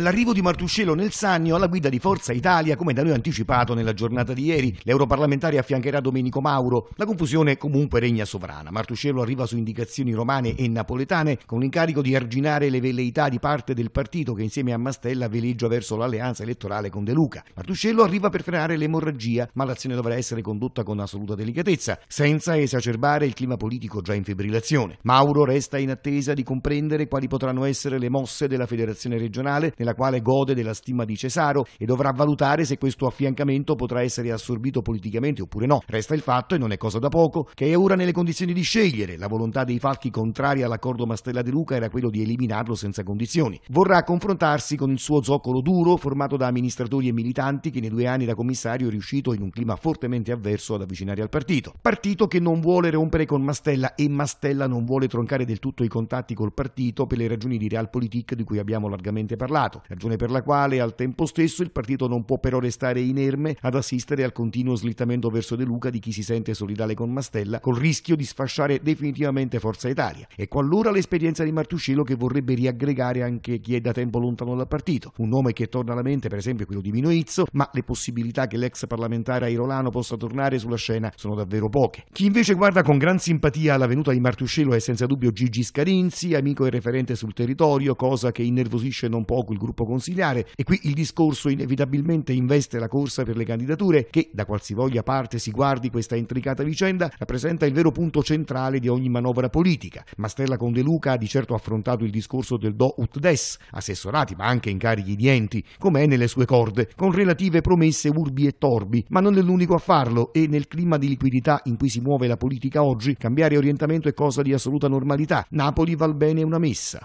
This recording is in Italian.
L'arrivo di Martuscello nel Sannio alla guida di Forza Italia, come da noi anticipato nella giornata di ieri, l'europarlamentare affiancherà Domenico Mauro. La confusione comunque regna sovrana. Martuscello arriva su indicazioni romane e napoletane con l'incarico di arginare le velleità di parte del partito che insieme a Mastella veleggia verso l'alleanza elettorale con De Luca. Martuscello arriva per frenare l'emorragia, ma l'azione dovrà essere condotta con assoluta delicatezza, senza esacerbare il clima politico già in fibrillazione. Mauro resta in attesa di comprendere quali potranno essere le mosse della federazione regionale nella nella quale gode della stima di Cesaro e dovrà valutare se questo affiancamento potrà essere assorbito politicamente oppure no. Resta il fatto, e non è cosa da poco, che è ora nelle condizioni di scegliere. La volontà dei falchi contrari all'accordo Mastella De Luca era quello di eliminarlo senza condizioni. Vorrà confrontarsi con il suo zoccolo duro formato da amministratori e militanti che nei due anni da commissario è riuscito in un clima fortemente avverso ad avvicinare al partito. Partito che non vuole rompere con Mastella e Mastella non vuole troncare del tutto i contatti col partito per le ragioni di realpolitik di cui abbiamo largamente parlato. Stato, ragione per la quale al tempo stesso il partito non può però restare inerme ad assistere al continuo slittamento verso De Luca di chi si sente solidale con Mastella, col rischio di sfasciare definitivamente Forza Italia. Ecco allora l'esperienza di Martuscello che vorrebbe riaggregare anche chi è da tempo lontano dal partito, un nome che torna alla mente per esempio quello di Minoizzo, ma le possibilità che l'ex parlamentare airolano possa tornare sulla scena sono davvero poche. Chi invece guarda con gran simpatia la venuta di Martuscello è senza dubbio Gigi Scarinzi, amico e referente sul territorio, cosa che innervosisce non poco il gruppo gruppo consigliare e qui il discorso inevitabilmente investe la corsa per le candidature che, da qualsivoglia parte si guardi questa intricata vicenda, rappresenta il vero punto centrale di ogni manovra politica. Mastella Condeluca ha di certo affrontato il discorso del do ut des, assessorati ma anche incarichi di enti, come è nelle sue corde, con relative promesse urbi e torbi, ma non è l'unico a farlo e nel clima di liquidità in cui si muove la politica oggi, cambiare orientamento è cosa di assoluta normalità. Napoli val bene una messa.